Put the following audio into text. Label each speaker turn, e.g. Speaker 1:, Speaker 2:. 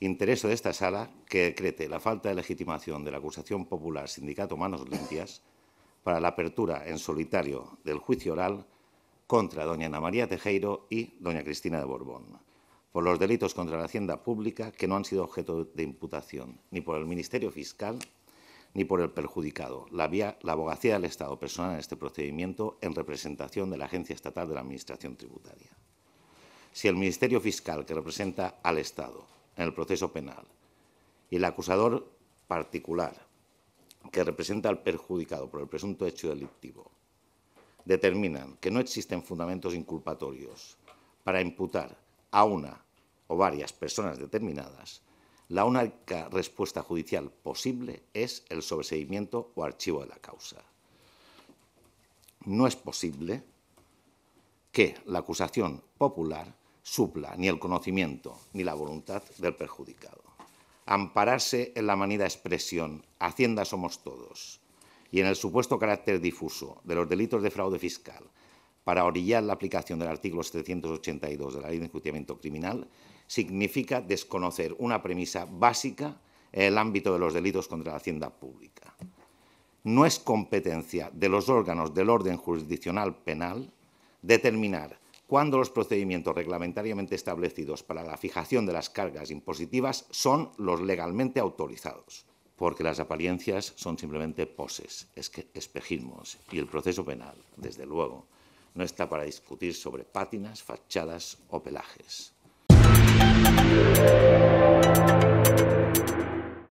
Speaker 1: Intereso de esta sala que decrete la falta de legitimación de la acusación popular Sindicato Manos Limpias para la apertura en solitario del juicio oral contra doña Ana María Tejeiro y doña Cristina de Borbón por los delitos contra la hacienda pública que no han sido objeto de imputación ni por el Ministerio Fiscal ni por el perjudicado. La, la abogacía del Estado personal en este procedimiento en representación de la Agencia Estatal de la Administración Tributaria. Si el Ministerio Fiscal que representa al Estado en el proceso penal y el acusador particular que representa al perjudicado por el presunto hecho delictivo determinan que no existen fundamentos inculpatorios para imputar a una o varias personas determinadas, la única respuesta judicial posible es el sobreseimiento o archivo de la causa. No es posible que la acusación popular supla ni el conocimiento ni la voluntad del perjudicado. Ampararse en la manida expresión Hacienda somos todos y en el supuesto carácter difuso de los delitos de fraude fiscal para orillar la aplicación del artículo 782 de la Ley de Enjuiciamiento Criminal significa desconocer una premisa básica en el ámbito de los delitos contra la hacienda pública. No es competencia de los órganos del orden jurisdiccional penal determinar cuando los procedimientos reglamentariamente establecidos para la fijación de las cargas impositivas son los legalmente autorizados, porque las apariencias son simplemente poses, espejismos, y el proceso penal, desde luego, no está para discutir sobre pátinas, fachadas o pelajes.